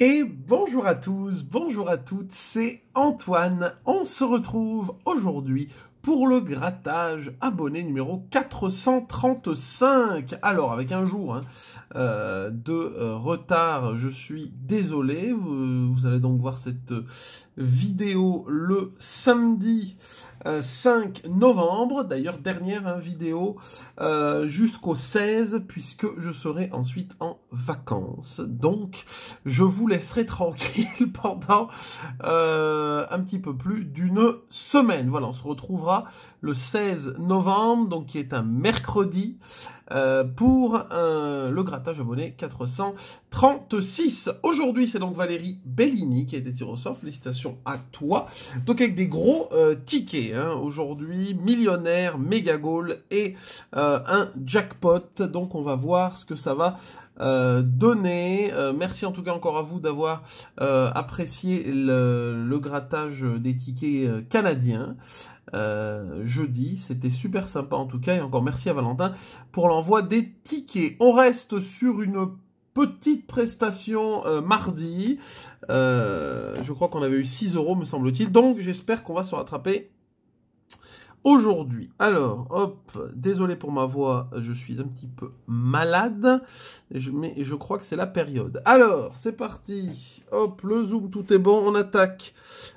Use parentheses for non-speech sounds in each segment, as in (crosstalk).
Et bonjour à tous, bonjour à toutes, c'est Antoine. On se retrouve aujourd'hui pour le grattage abonné numéro 435. Alors, avec un jour hein, euh, de euh, retard, je suis désolé. vous, allez donc voir cette euh, vidéo le samedi 5 euh, novembre. D'ailleurs, dernière hein, vidéo euh, jusqu'au 16, puisque je serai ensuite en vacances. Donc, je vous laisserai (laughs) tranquille pendant euh, un petit peu plus d'une semaine. Voilà, on se retrouvera le 16 novembre, donc qui est un mercredi, euh, pour le grattage abonné 436. Aujourd'hui, c'est donc Valérie Bellini qui a été tirée au sort. Félicitations à toi. Donc avec des gros euh, tickets. Hein. Aujourd'hui, millionnaire, méga goal et euh, un jackpot. Donc on va voir ce que ça va donner. merci en tout cas encore à vous d'avoir apprécié le, grattage des tickets canadiens. Euh, jeudi. C'était super sympa en tout cas. Et encore merci à Valentin pour l'envoi des tickets. On reste sur une petite prestation euh, mardi. Euh, je crois qu'on avait eu 6 euros, me semble-t-il. Donc, j'espère qu'on va se rattraper aujourd'hui. Alors, hop, désolé pour ma voix, je suis un petit peu malade, mais je crois que c'est la période. Alors, c'est parti. Hop, le zoom, tout est bon, on attaque.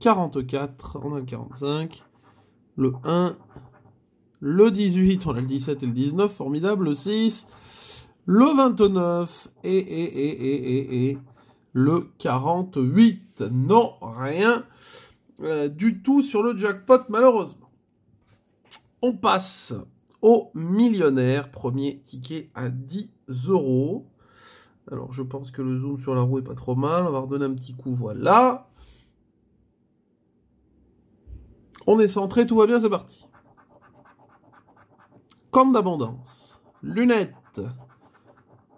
44, on a le 45, le 1, le 18, on a le 17 et le 19, formidable, le 6, le 29 et, et, et, et, et, et le 48. Non, rien euh, du tout sur le jackpot, malheureusement. On passe au millionnaire, premier ticket à 10 euros. Alors, je pense que le zoom sur la roue est pas trop mal. On va redonner un petit coup, voilà. On est centré, tout va bien, c'est parti. Comme d'abondance, lunettes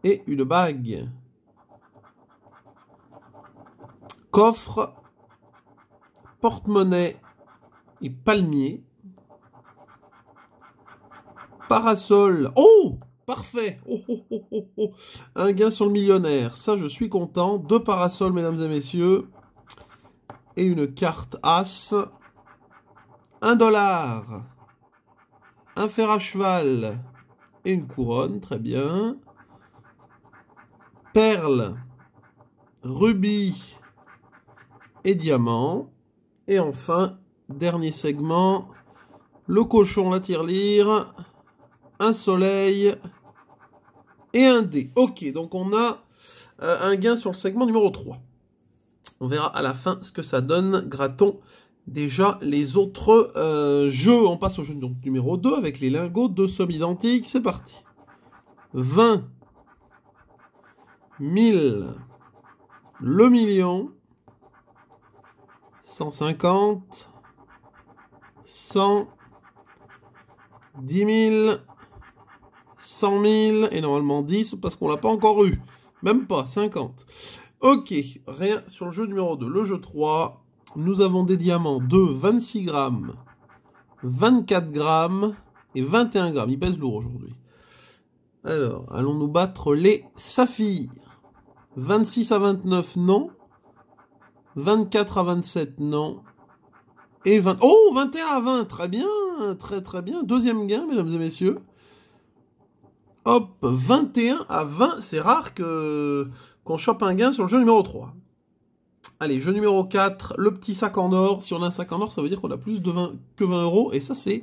et une bague. Coffre, porte-monnaie et palmier. Parasol. Oh Parfait oh, oh, oh, Un gain sur le millionnaire. Ça, je suis content. Deux parasols, mesdames et messieurs. Et une carte As un dollar, un fer à cheval et une couronne, très bien. Perles, rubis et diamants. Et enfin, dernier segment, le cochon, la tirelire, un soleil et un dé. Ok, donc on a euh, un gain sur le segment numéro 3. On verra à la fin ce que ça donne. Graton déjà les autres euh, jeux. On passe au jeu donc, numéro 2 avec les lingots de sommes identiques. C'est parti. 20 1000 le million 150 100 10 000 100 000 et normalement 10 parce qu'on l'a pas encore eu même pas 50 ok rien sur le jeu numéro 2 le jeu 3 nous avons des diamants de 26 grammes, 24 grammes et 21 grammes. Ils pèsent lourd aujourd'hui. Alors, allons nous battre les saphirs. 26 à 29, non. 24 à 27, non. Et 20... Oh, 21 à 20, très bien, très très bien. Deuxième gain, mesdames et messieurs. Hop, 21 à 20, c'est rare que qu'on chope un gain sur le jeu numéro 3. Allez, jeu numéro 4, le petit sac en or. Si on a un sac en or, ça veut dire qu'on a plus de 20, que 20 euros. Et ça, c'est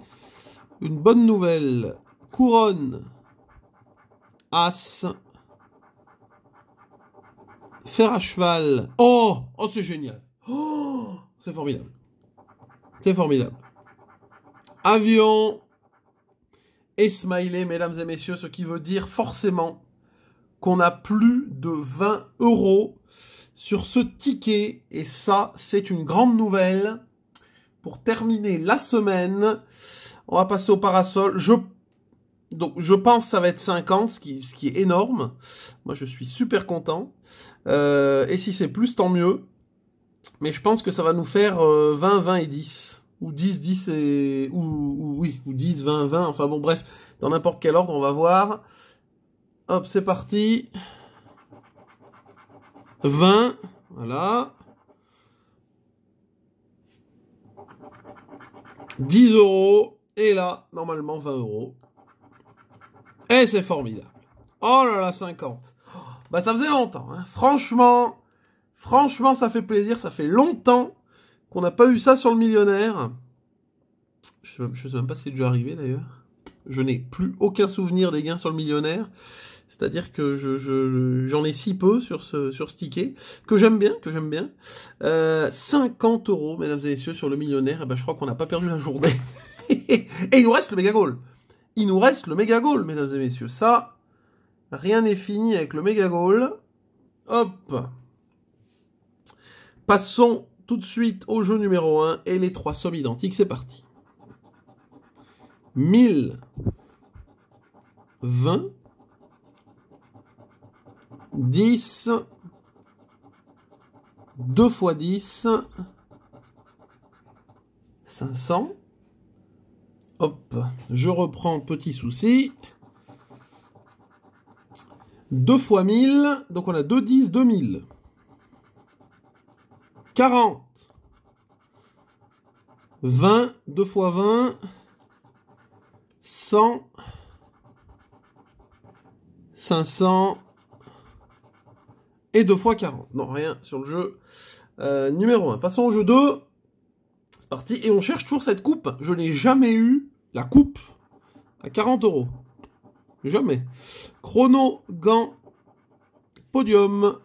une bonne nouvelle. Couronne. As. Fer à cheval. Oh Oh, c'est génial. Oh C'est formidable. C'est formidable. Avion. Et smiley, mesdames et messieurs, ce qui veut dire forcément qu'on a plus de 20 euros sur ce ticket. Et ça, c'est une grande nouvelle. Pour terminer la semaine, on va passer au parasol. Je, donc, je pense que ça va être 50, ce qui, ce qui est énorme. Moi, je suis super content. Euh, et si c'est plus, tant mieux. Mais je pense que ça va nous faire 20, euh, 20 et 10. Ou 10, 10 et... ou oui, ou 10, 20, 20. Enfin bon, bref, dans n'importe quel ordre, on va voir. Hop, c'est parti. 20, voilà. 10 euros. Et là, normalement, 20 euros. Et c'est formidable. Oh là là, 50. Bah ça faisait longtemps. Hein. Franchement, franchement, ça fait plaisir. Ça fait longtemps qu'on n'a pas eu ça sur le millionnaire. Je ne sais même pas si c'est déjà arrivé d'ailleurs. Je n'ai plus aucun souvenir des gains sur le millionnaire. C'est-à-dire que j'en ai si peu sur ce, sur ticket, que j'aime bien, que j'aime bien. 50 euh, euros, mesdames et messieurs, sur le millionnaire, eh ben, je crois qu'on n'a pas perdu la journée. (laughs) et il nous reste le méga goal. Il nous reste le méga goal, mesdames et messieurs. Ça, rien n'est fini avec le méga goal. Hop. Passons tout de suite au jeu numéro 1 et les trois sommes identiques. C'est parti. 1020. 10, 2 fois 10, 500. Hop, je reprends petit souci. 2 fois 1000, donc on a 2 10, 2000. 40. 20, 2 fois 20, 100, 500, et 2 fois 40. Non, rien sur le jeu euh, numéro 1. Passons au jeu 2. C'est parti. Et on cherche toujours cette coupe. Je n'ai jamais eu la coupe à 40 euros. Jamais. Chrono, gants, podium.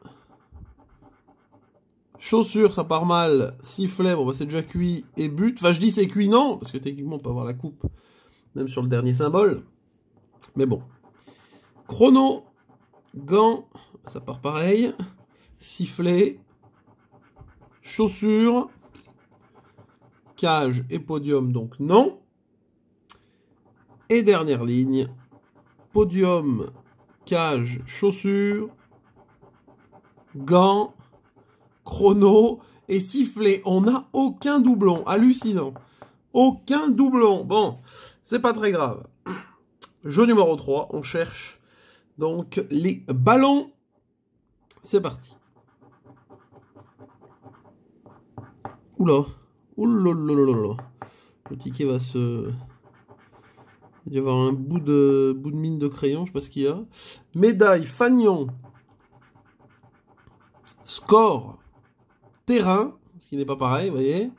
Chaussures, ça part mal. Sifflet, bon bah, c'est déjà cuit. Et but. Enfin, je dis c'est cuit, non, parce que techniquement on peut avoir la coupe, même sur le dernier symbole. Mais bon. Chrono, gants, ça part pareil. Sifflet, chaussures, cage et podium, donc non. Et dernière ligne, podium, cage, chaussures, gants, chrono et sifflet. On n'a aucun doublon, hallucinant. Aucun doublon. Bon, c'est pas très grave. Jeu numéro 3, on cherche donc les ballons c'est parti. Oula. Oulolololo. Le ticket va se... Il y avoir un bout de, bout de mine de crayon, je sais pas ce qu'il y a. Médaille, fanion. Score. Terrain, ce qui n'est pas pareil, vous voyez.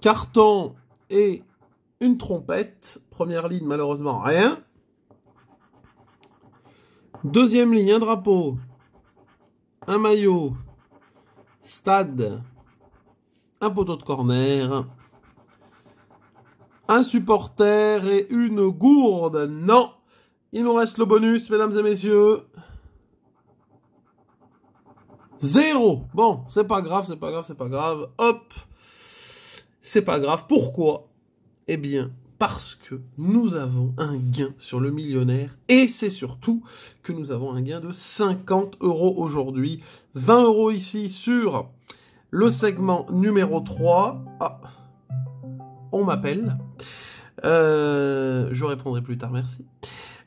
Carton et une trompette. Première ligne, malheureusement, rien. Deuxième ligne, un drapeau un maillot, stade, un poteau de corner, un supporter et une gourde. Non Il nous reste le bonus, mesdames et messieurs. Zéro Bon, c'est pas grave, c'est pas grave, c'est pas grave. Hop C'est pas grave. Pourquoi Eh bien, parce que nous avons un gain sur le millionnaire et c'est surtout que nous avons un gain de 50 euros aujourd'hui, 20 euros ici sur le segment numéro 3. Ah, on m'appelle. Euh, je répondrai plus tard, merci.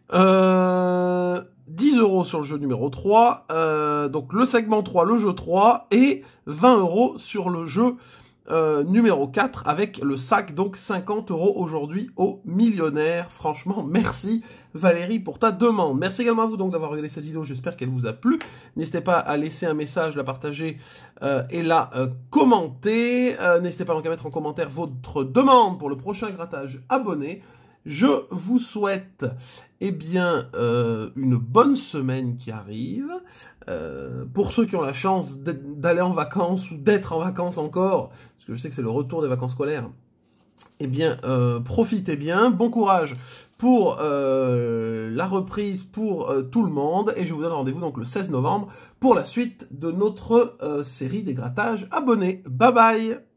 10 euh, euros sur le jeu numéro 3, euh, donc le segment 3, le jeu 3, et 20 euros sur le jeu euh, numéro 4 avec le sac, donc 50 euros aujourd'hui aux millionnaires. Franchement, merci Valérie pour ta demande. Merci également à vous donc d'avoir regardé cette vidéo, j'espère qu'elle vous a plu. N'hésitez pas à laisser un message, la partager euh, et la euh, commenter. N'hésitez pas donc à mettre en commentaire votre demande pour le prochain grattage abonné. Je vous souhaite eh bien, une bonne semaine qui arrive. pour ceux qui ont la chance d'aller en vacances ou d'être en vacances encore, parce que je sais que c'est le retour des vacances scolaires. Eh bien, euh, profitez bien, bon courage pour euh, la reprise pour euh, tout le monde, et je vous donne rendez-vous donc le 16 novembre pour la suite de notre série des grattages abonnés. Bye bye